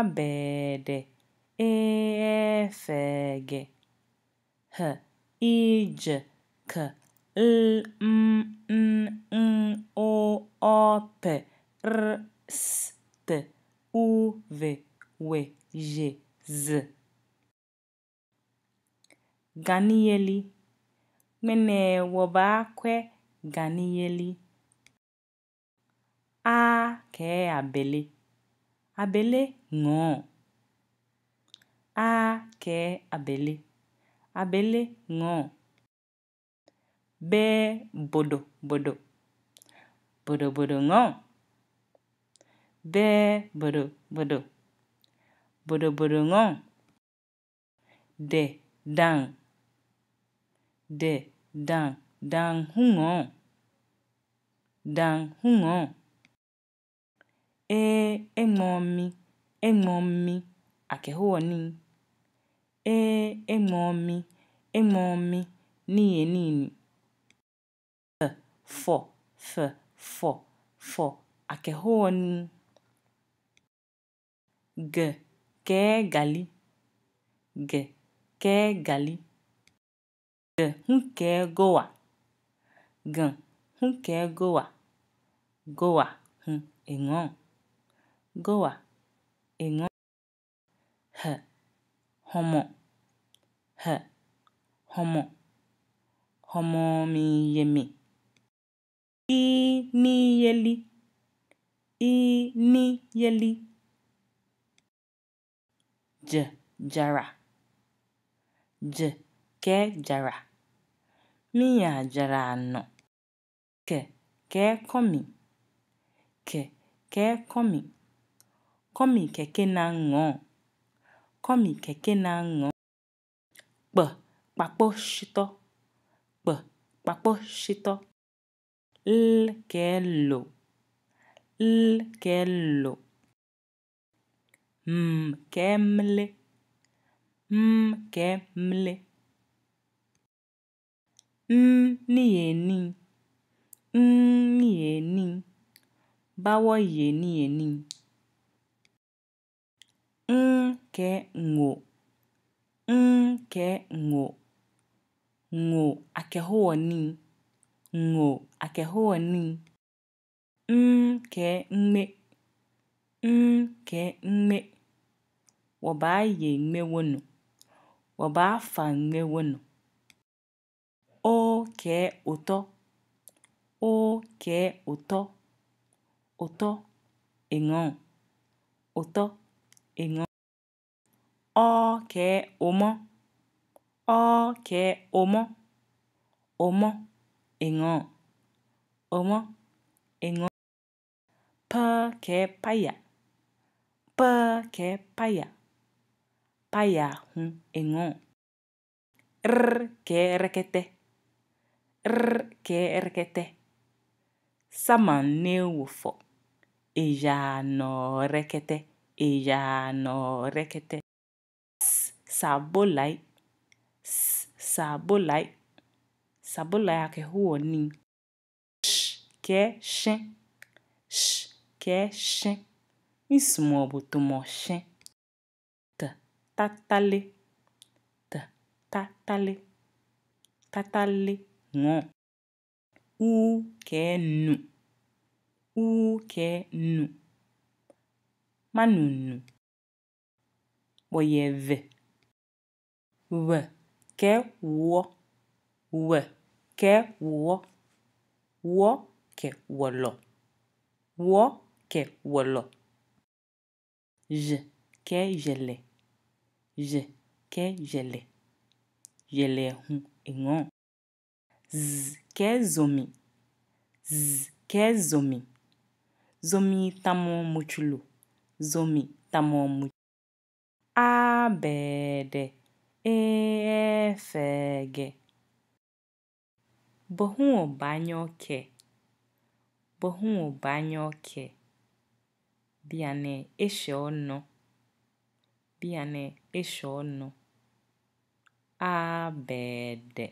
abede efege h ij k l m n n o o r s t u v w z ganiyeli mene ganiyeli a ke abele abele ŋɔ. A kɛɛ abele. Abele bodo bodo bodobodo. be bodo bodo bodo bodo ŋɔ. de dang. de dãã. Dããhu ŋɔ. Dããhu ŋɔ. eh, Ee, Emommi, akehoni. eh, Emommi, Emommi, nije, nini. F, fo, f, fo, fo, akehoni. G, kegali, g, kegali. G, hun kegoa, g, hun gowa. Gowa hun, engon. goa èṅụ hè hụmụ hè hụmụ hụmụmiyemi iniyeli iniyeli jè jàrà jè kè jara mìyà jara ànọ̀ kè kè kọ̀mì kè kè kọ̀mì Komi keke nangong. Komi keke nangong. Kp kpakpo shitɔ. Kp kpakpo shitɔ. L kee lo. L kee lo. M kee mle. M kee mle. N ni yeni. N ni yeni. Bawɔ yeni yeni. nkengqu, nkengqu, ngqu akehoni, ngqu akehoni, nkemme, nkemme, wonu wobaafanmewonu, okee ụtọ, okee ụtọ, ụtọ en̄oo, ụtọ ịṅụ ọkẹ̀ ụmọ, ọkẹ̀ ụmọ, ụmọ ịṅụ, ụmọ ịṅụ. p kẹ̀ paya, p kẹ̀ paya, paya hụ ịṅụ. r kẹ̀ rekete, r kẹ̀ rekete, saman neo wụfọ, ịya nọ rekete. ella no rekete sabolai sabolai sabolai ake huo ni sh ke shin sh ke shin ismo bu tumo shin t tatale t tatale tatale ngon u ke nu u ke nu Manoun nou. Oye ve. Ve ke wò. Ve ke wò. Wò ke wò lò. Wò ke wò lò. Je ke jele. Je ke jele. Jele houn engan. Z ke zomi. Z ke zomi. Zomi tamon motulu. zomi-tamomu abede efege bohuo banyoke bohuo banyoke biane eshono biane a abede